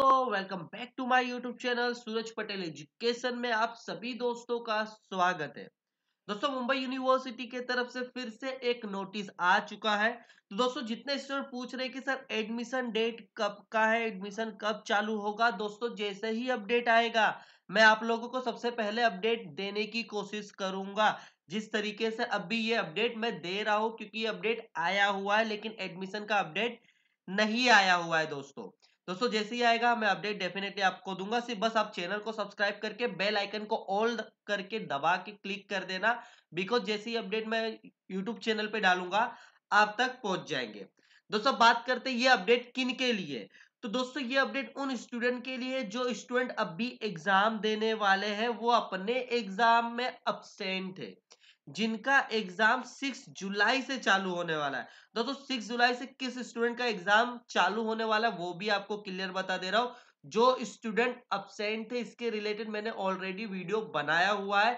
दोस्तों welcome back to my YouTube channel Suraj Patel education में आप सभी दोस्तों का स्वागत है दोस्तों मुंबई यूनिवर्सिटी के तरफ से फिर से एक नोटिस आ चुका है तो दोस्तों जितने स्टूडेंट पूछ रहे हैं कि सर एडमिशन डेट कब का है एडमिशन कब चालू होगा दोस्तों जैसे ही अपडेट आएगा मैं आप लोगों को सबसे पहले अपडेट देने की कोशिश करूंगा जिस तरीके से अभी ये अपडेट मैं दे रहा हूँ क्योंकि ये अपडेट आया हुआ है लेकिन एडमिशन का अपडेट नहीं आया हुआ है दोस्तों दोस्तों जैसे ही आएगा मैं अपडेट डेफिनेटली आपको दूंगा सिर्फ बस आप चैनल को सब्सक्राइब करके बेल आइकन को ऑल करके दबा के क्लिक कर देना बिकॉज जैसे ही अपडेट मैं यूट्यूब चैनल पे डालूंगा आप तक पहुंच जाएंगे दोस्तों बात करते ये अपडेट किन के लिए तो दोस्तों ये अपडेट उन स्टूडेंट के लिए जो स्टूडेंट अब भी एग्जाम देने वाले हैं वो अपने एग्जाम में अपसेंट है जिनका एग्जाम 6 जुलाई से चालू होने वाला है दोस्तों 6 जुलाई से किस स्टूडेंट का एग्जाम चालू होने वाला है वो भी आपको क्लियर बता दे रहा हूँ जो स्टूडेंट अपसेंट थे इसके रिलेटेड मैंने ऑलरेडी वीडियो बनाया हुआ है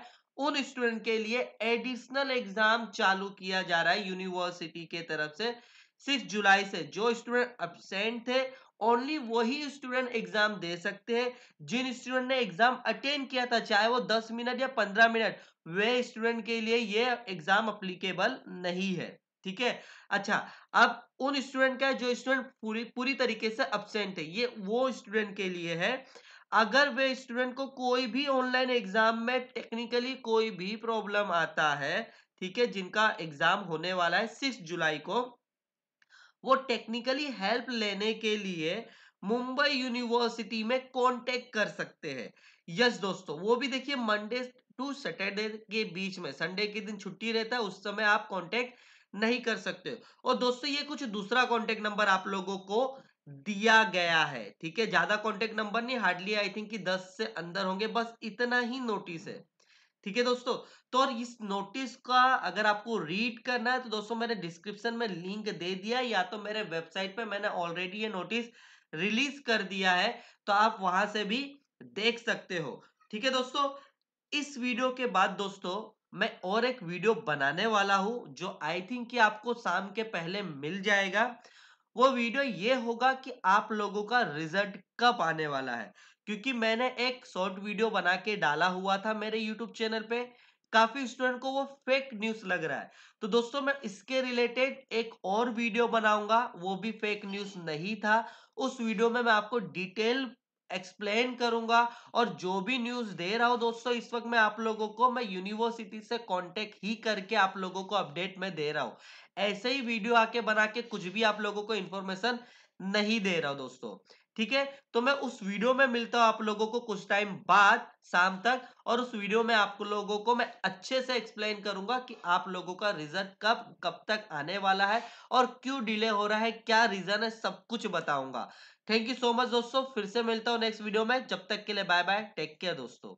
उन स्टूडेंट के लिए एडिशनल एग्जाम चालू किया जा रहा है यूनिवर्सिटी के तरफ से सिक्स जुलाई से जो स्टूडेंट अपसेंट थे ओनली वही स्टूडेंट एग्जाम दे सकते हैं जिन स्टूडेंट ने एग्जाम अटेंड किया था चाहे वो 10 मिनट या 15 मिनट वे स्टूडेंट के लिए ये एग्जाम अप्लीकेबल नहीं है ठीक है अच्छा अब उन स्टूडेंट का जो स्टूडेंट पूरी पूरी तरीके से अब्सेंट है ये वो स्टूडेंट के लिए है अगर वे स्टूडेंट को कोई भी ऑनलाइन एग्जाम में टेक्निकली कोई भी प्रॉब्लम आता है ठीक है जिनका एग्जाम होने वाला है सिक्स जुलाई को वो टेक्निकली हेल्प लेने के लिए मुंबई यूनिवर्सिटी में कांटेक्ट कर सकते हैं यस दोस्तों वो भी देखिए मंडे टू सैटरडे के बीच में संडे के दिन छुट्टी रहता है उस समय आप कॉन्टेक्ट नहीं कर सकते और दोस्तों ये कुछ दूसरा कॉन्टेक्ट नंबर आप लोगों को दिया गया है ठीक है ज्यादा कॉन्टेक्ट नंबर नहीं हार्डली आई थिंक कि दस से अंदर होंगे बस इतना ही नोटिस है ठीक है दोस्तों तो और इस नोटिस का अगर आपको रीड करना है तो दोस्तों मैंने डिस्क्रिप्शन में लिंक दे दिया या तो मेरे वेबसाइट पे मैंने ऑलरेडी ये नोटिस रिलीज कर दिया है तो आप वहां से भी देख सकते हो ठीक है दोस्तों इस वीडियो के बाद दोस्तों मैं और एक वीडियो बनाने वाला हूं जो आई थिंक कि आपको शाम के पहले मिल जाएगा वो वीडियो ये होगा कि आप लोगों का रिजल्ट कब आने वाला है क्योंकि मैंने एक शॉर्ट वीडियो बना के डाला हुआ था मेरे यूट्यूब चैनल पे काफी स्टूडेंट को वो फेक न्यूज लग रहा है तो दोस्तों मैं इसके रिलेटेड एक और वीडियो बनाऊंगा वो भी फेक न्यूज नहीं था उस वीडियो में मैं आपको डिटेल एक्सप्लेन करूंगा और जो भी न्यूज दे रहा हूं दोस्तों इस वक्त मैं आप लोगों को मैं यूनिवर्सिटी से कांटेक्ट ही करके आप लोगों को अपडेट में दे रहा हूं ऐसे ही वीडियो आके बना के कुछ भी आप लोगों को इंफॉर्मेशन नहीं दे रहा हूं दोस्तों ठीक है तो मैं उस वीडियो में मिलता हूं आप लोगों को कुछ टाइम बाद शाम तक और उस वीडियो में आप लोगों को मैं अच्छे से एक्सप्लेन करूंगा कि आप लोगों का रिजल्ट कब कब तक आने वाला है और क्यों डिले हो रहा है क्या रीजन है सब कुछ बताऊंगा थैंक यू सो मच दोस्तों फिर से मिलता हूँ नेक्स्ट वीडियो में जब तक के लिए बाय बाय टेक केयर दोस्तों